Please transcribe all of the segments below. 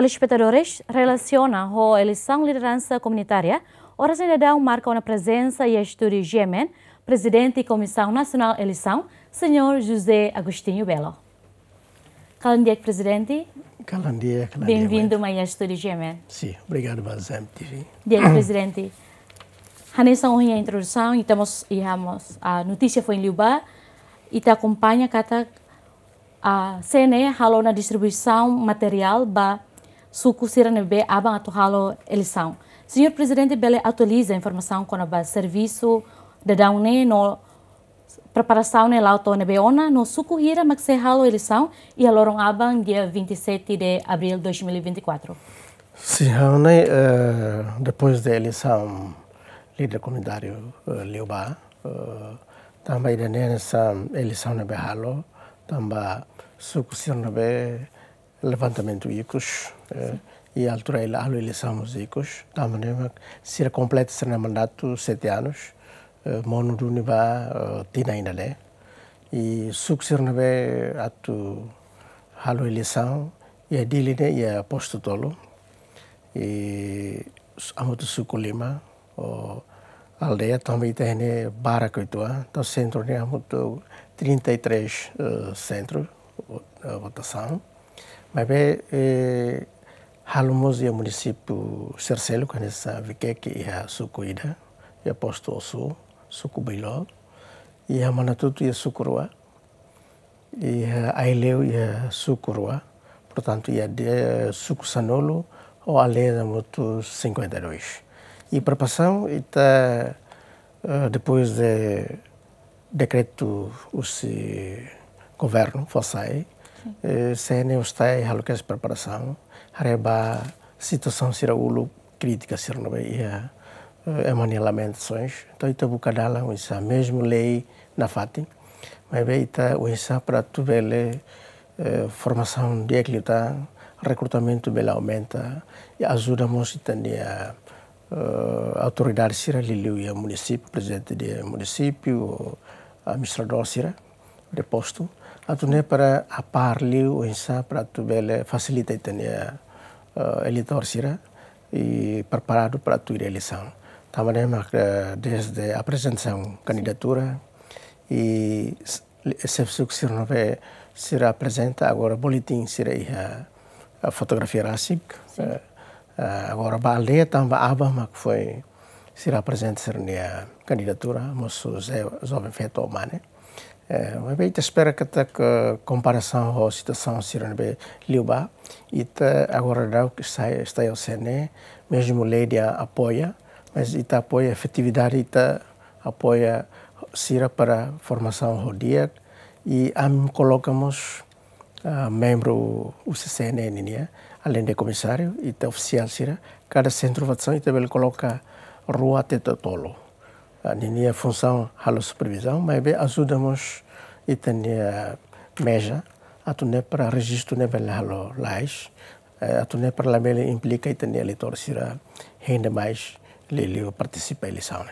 telespectadores relaciona com a eleição liderança comunitária. Ora Cidadão marca uma presença e estúdio Gemen, presidente e Comissão Nacional Eleição, senhor José Agostinho Belo. Calandiek, presidente. Calandiek, calandiek. Bem-vindo ao estúdio Gemen. Sim, obrigado bastante. Diek, presidente. Hanessa, uma introdução e temos, e temos a notícia foi em Liuba e te acompanha, cata a CNE falou na distribuição material para sucursirane be abang atu eleição. Senhor Presidente, bele atualiza a informação quando o serviço da Daune no preparação ne lauto ne beona no sucuhira maxe halo eleição e aloron abang dia 27 de abril eh, de 2024. Sim, né, uh, depois da eleição líder comunitário uh, eh, Liubá, uh, eh, também da eleição ne behalo, também sucursirane be levantamento ikos eh, e a altura ele alu eleição ikos também ser completo ser mandato sete anos eh, monu duni ba eh, tina ainda né? e suksir nabe atu halu eleição e a dili né, e a posto tolo e amoto suku lima o aldeia também tem né, bara coitua então centro ne amoto 33 uh, centro votação mas mabe eh, halmoz ya munisipu serselo que é a suku ida a posto osu e a manatuto e a suku e a aileu e a rua portanto ia de ou sanolo ou da muito 52 e preparação está eh, depois de decreto o governo Fossai, Sen ustai halukas preparação, hareba situação sira ulu crítica sira nobe é, ia emani eh, é lamentações. Então ita o uisa mesmo lei na fati, mas be tá, o uisa para tu bele eh, formação de eclita, tá? recrutamento bela aumenta e ajuda mos itania tá, né, eh, autoridade será liliu ia município, presidente de município, administrador sira deposto. Uh, a tuné para a liu insa para tu bele facilita itania uh, eleitor sira e preparado para tu eleição. Também marca desde a apresentação candidatura e se sucessir não é se apresenta agora boletim se iha a fotografia rasik uh, uh, agora também tamba aba que foi se apresenta sira uh, candidatura mosu jovem feto mane wabe é, ita spera kata a eh, comparação a situação sirana be liuba ita agora dau que sai está ao CNE, mesmo lei apoia mas ita apoia efetividade ita apoia sira para formação do dia e mim colocamos uh, membro do ini né? além de comissário ita oficial sira cada centro de votação ita também coloca rua teto tolo a minha é função halo supervisão, mas ajudamos e tenia eh, meja a tune para registro ne bela halo lais, eh, a tune para la bela implica e tenia leitor sira ainda mais lelio participa eleição.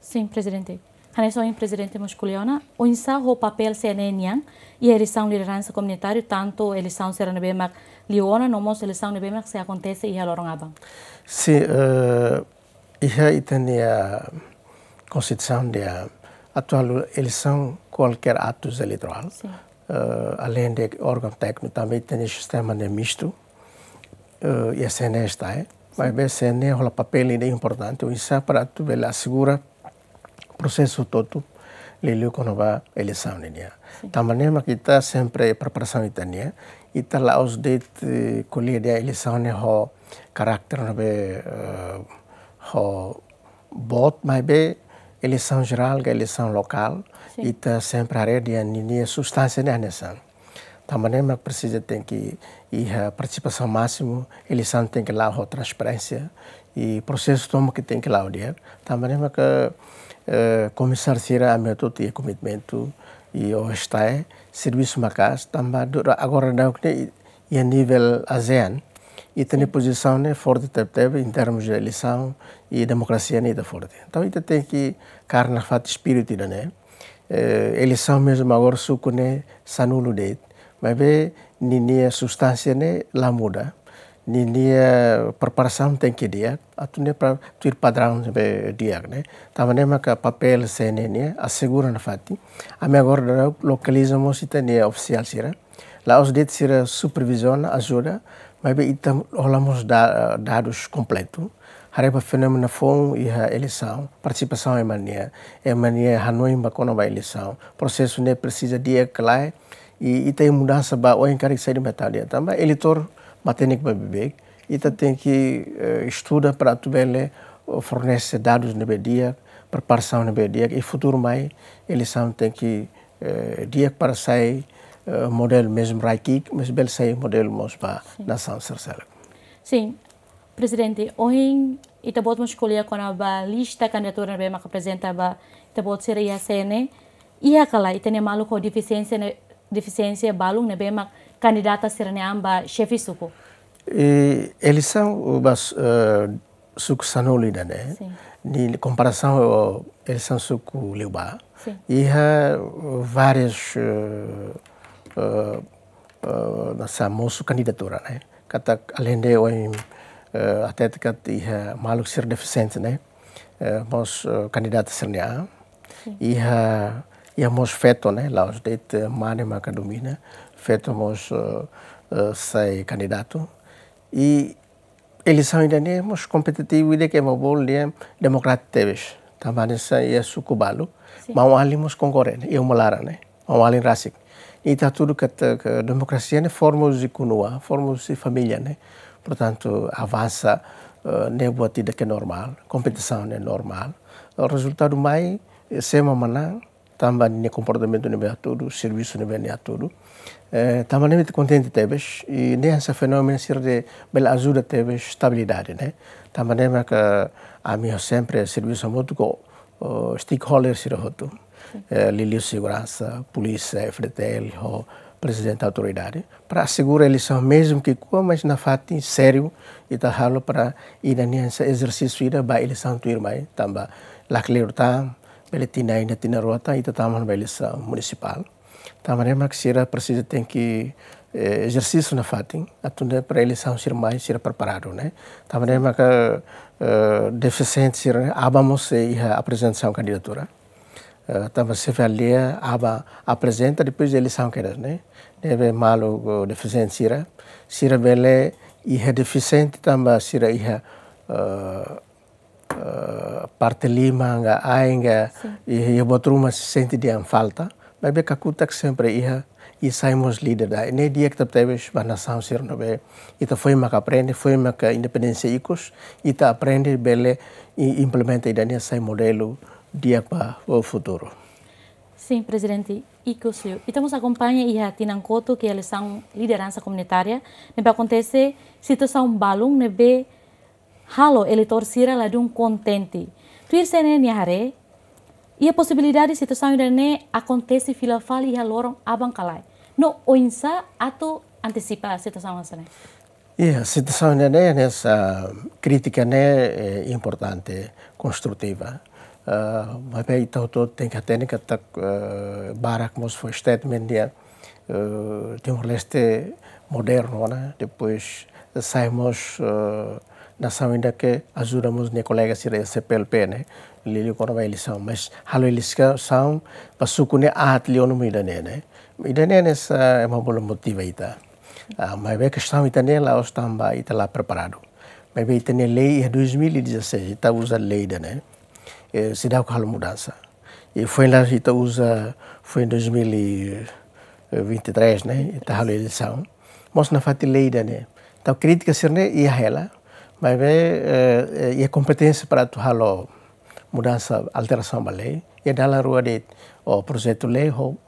Sim, presidente. Haneso em presidente masculina, o insa o papel CNN é e a eleição liderança comunitária, tanto a eleição será na BEMAC, Liona, não mostra a eleição na BEMAC se acontece e a Lorangaba. Sim, uh, e aí tenia Constituição de atual eleição, qualquer ato eleitoral, uh, além de órgão técnico, também tem o sistema de misto, uh, e a CNE está eh? é Mas a CNE tem um papel importante, o ISA para tu ver, assegura o processo todo, lilo quando vai a eleição. Né? Também né? está sempre preparação itania, e tá lá os date colher de eleição, né, o caráter, né, o bot, mas bem, eleição geral e eleição local Sim. e tá sempre a rede e substância na eleição também precisa ter que ir a participação máximo eleição tem que lá a transparência e processo tomo que tem que lá odiar também mas que uh, começar será a meu e comitimento e o está serviço macas também agora não a nível ASEAN e tem posição né, forte teve em termos de eleição e democracia nida né, forte. Então, ainda tem que carne fato espírito, né, né? Eh, eleição mesmo agora suco né sanulo de, mas vê ninia substância né lá muda, ninia preparação tem que dia, ato né, né para tuir padrão de dia, né? Tava né maca papel sene né assegura na fato. Ame agora localizamos se tem oficial sira. Né? Laos dit sira supervision ajuda, mas bem então olhamos da, dados completo. Hari pa fenomena fong iha eleição, participação é mania, é mania não Hanoi é bacona ba eleição. Processo ne precisa dia clai e ita mudança ba o encarregue sai de metade. Tamba eleitor matemático ba bebek, ita tá tem que uh, estuda para tu bele né, fornece dados ne bedia, preparação ne bedia e futuro mai eleição tem que uh, dia para sair eh, Modelo mesmo aqui, mas bem sei modèle para a nação Cercelo. Sim, presidente, hoje ita bot mos escolher quando a lista candidatura bem que apresenta ba ita bot ser ia sene ia kala ita deficiência na deficiência balung ne bem candidata ser ne chefe suco. E eles são bas suco eh, suco sanolida né? Sim. Ni comparação eh, eles são suco liuba. Sim. E há várias uh, ah, ah, samo su kandidatura. Ne? Né? Kata alende oim uh, ah, atet kat iha maluk sir deficient ne né? mos uh, kandidat sirnya iha ia mos feto ne né? laos det uh, mane makadumina feto mos uh, uh, sai candidato e eleição ainda nem mos competitivo ide que mo bol de democrático teves tamane sa ia mau ali mos concorrer eu molara ne mau ali rasik e está tudo que a democracia né, forma se kunua, forma se família, né? Portanto, avança, não né, boa tida que é normal, competição é normal. O resultado mais, sem manang, também né comportamento né tudo, serviço né tudo. Eh, também muito contente tebes e nessa fenômeno ser de bela ajuda tebes estabilidade, né? Também é que a mim sempre serviço muito com uh, eh, stakeholders sirahotu eh, Lílio Segurança, Polícia, FDTL ou Presidente da Autoridade, para assegurar a eleição, mesmo que com, mas na fato, sério, e tá halo para ir nesse exercício, ir para a eleição do irmão, também, lá que ele está, ele tinha ainda, tinha rota, e tá também na eleição municipal. Também, é uma que será precisa, tem que eh, exercício na fatin atunda é para eleição ser mais ser preparado né também maka uh, eh, deficiente ser abamos e a apresentação candidatura eh, Tavasifalea, aba apresenta depois ele são que né? Deve malo deficiente sira. Sira bele é deficiente também sira iha eh, eh, parte lima nga ainga iha botruma se sente de falta. Mas be kakutak sempre iha e saímos líder da ne dia que tabes ba nação se no tá be ita foi maka aprende foi a independência icos ita tá aprende bele e implementa idania sai modelo dia para o futuro. Sim, presidente, e que o senhor. E temos acompanha e a Tinancoto, que eles são liderança comunitária, né, acontece situação balum, né, halo eleitor a lá de um contente. Tuir sene niare, e a possibilidade de situação né acontece fila fala e aloram abancalai. No oinsa ato antecipa a situação assim. Yeah, situação né nessa crítica né é importante, construtiva. Itautot tem katenik atak barak mus foi statement dia né? ah, Timor Leste moderno, né? Depois eh, saímos ah, na ainda que ajudamos né colegas da CPLP, né? Lili quando vai eleição, mas halo elisca são com ne ahat leon muida né, né? Ida né nessa é uma boa motiva ita. Tá? Ah, mas bem é que estão ita né lá os tamba ita lá preparado. Mas bem ita né lei é 2016, está usando lei da né? Eh, se dá com a mudança. E foi lá que usa foi em 2023, né? Está a eleição. Mas na fatia leida, né? Então crítica ser né e a ela, mas é né, e eh, eh, a competência para tu halo mudança alteração da lei e da la rua de o projeto lei ou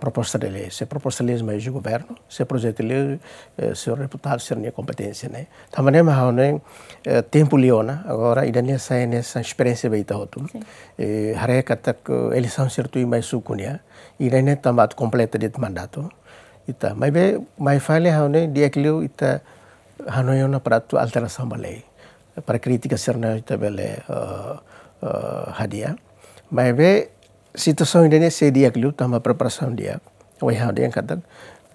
proposta de lei. Se proposta de lei mais de governo, se projeto de lei, eh, se reputado ser minha competência, né? Também é mais né? Tempo leona agora ainda nessa nessa experiência bem eh, tá outro. Haré kata eleição certo e mais sucunia, ainda né também tá completa de mandato. Ita, tá, mas bem, mas falha há né dia que leu tá, ita hanoi na prato alteração da lei para crítica ser na né, ita bele hadia. Mas bem Sitosong ainda dia keliu tambah perperasan dia. Wah dia yang kata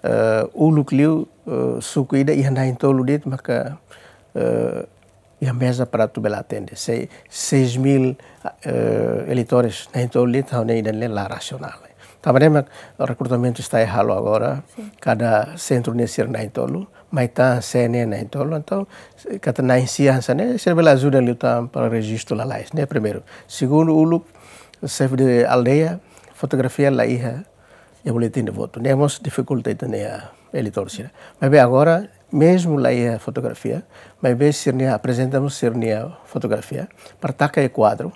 uh, ulu keliu uh, eh, suku ida ihan hain tolu dit maka uh, yang biasa para tu belatende. Se seis mil uh, eleitores hain tolu dit hau nei dan lela racional Também mak recrutamento está errado agora. Cada centro nesse hain tolu. Maitã, Sene, né? Então, então, cada na insiança, né? Serve lá ajuda ali para registro lá lá, né? Primeiro. Segundo, o o chefe de aldeia fotografia a hija e o boletim de voto. Temos dificuldade na eleitorcia. Mas bem, agora, mesmo lá a fotografia, mas bem, sirnia, apresentamos sirnia fotografia para tacar o quadro.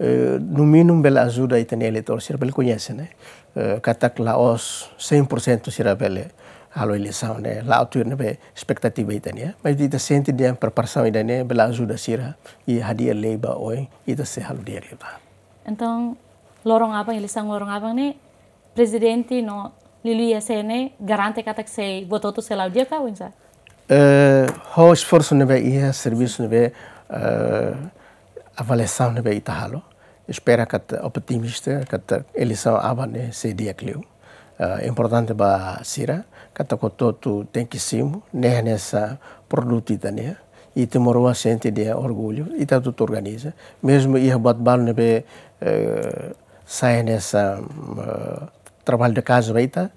Uh, no mínimo, ela ajuda a ter eleitorcia, ela conhece, né? Uh, Catac lá os 100% será bela a eleição, né? Lá o turno é expectativa itania, mas dita sente de preparação itania, ela ajuda a e a dia leiba oi e da se halu dia Então, lorong abang, eles são lorong abang, presiden Presidente, no, lilu ya ISN, garante kata se sei, tu dia, kau, insa? Uh, eh, ho esforço nebe ia, serviço nebe, uh, eh, avaliação nebe itahalo. Espera kat optimista, kat eleição ne se dia kliu Uh, importante ba sira, kata koto tu tem que simo, né nessa produtita, itu meruah senti dia orgulho está tudo organiza mesmo ia buat bal be sai nessa eh, trabalho de casa tá,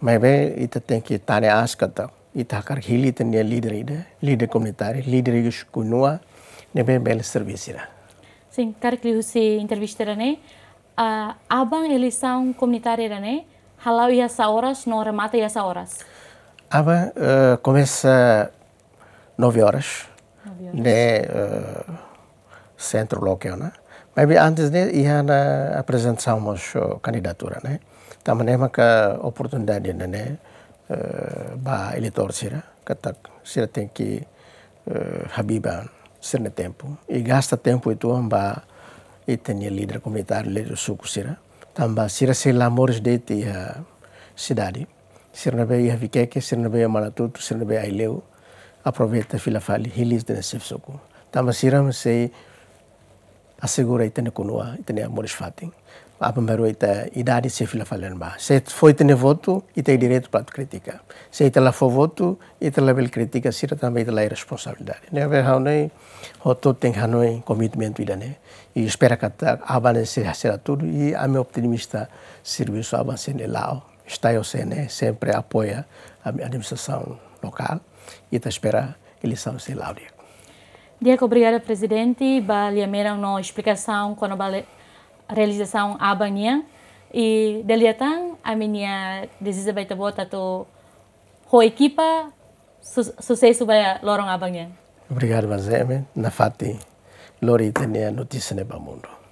mas bem itu tá, tem que tane né, as tá? e itu tá, akar hili tenia né, líder ida né? líder comunitário líder que escunua bem bel serviço sim cara que você né a abang eleição comunitária né halau ia sa horas nora mata ia horas Aba uh, eh, começa 9 horas de uh, eh, centro lokal na. Eh? Maybe antes de ia eh, na apresentamos uh, candidatura né? Também é uma oportunidade né? ne uh, ba eleitor sira katak sira tem que uh, habiba sir ne tempo. E gasta tempo itu ba e tenia líder comunitário, líder suco sira. Tamba sira se lamores de ti uh, cidade. Sira ne be iha vikeke, sira ne be manatutu, sira ne a aileu aproveita filafali hilis dene sifsuku. Tama siram se assegura itene kunua, itene amores fatin. Apa meru ita idade se filafalen ba. Se foi itene voto, ita é direito para criticar. Se ita la fo voto, ita la bel critica, sira também ita la é responsabilidade. Ne ver hanoi, hoto tem hanoi commitment idane. E espera que a abane se será tudo e a minha optimista serviço avance ne lao. Está eu sempre apoia a administração local e te espera eleição sem laude. Diego, obrigada, presidente. vale Baliameira uma explicação quando a realização a banha e deliatan a minha deseja vai te botar to ho equipa sucesso vai lorong abanha. Obrigado, Bazeme. Na fati, lori tenia notícia para o mundo.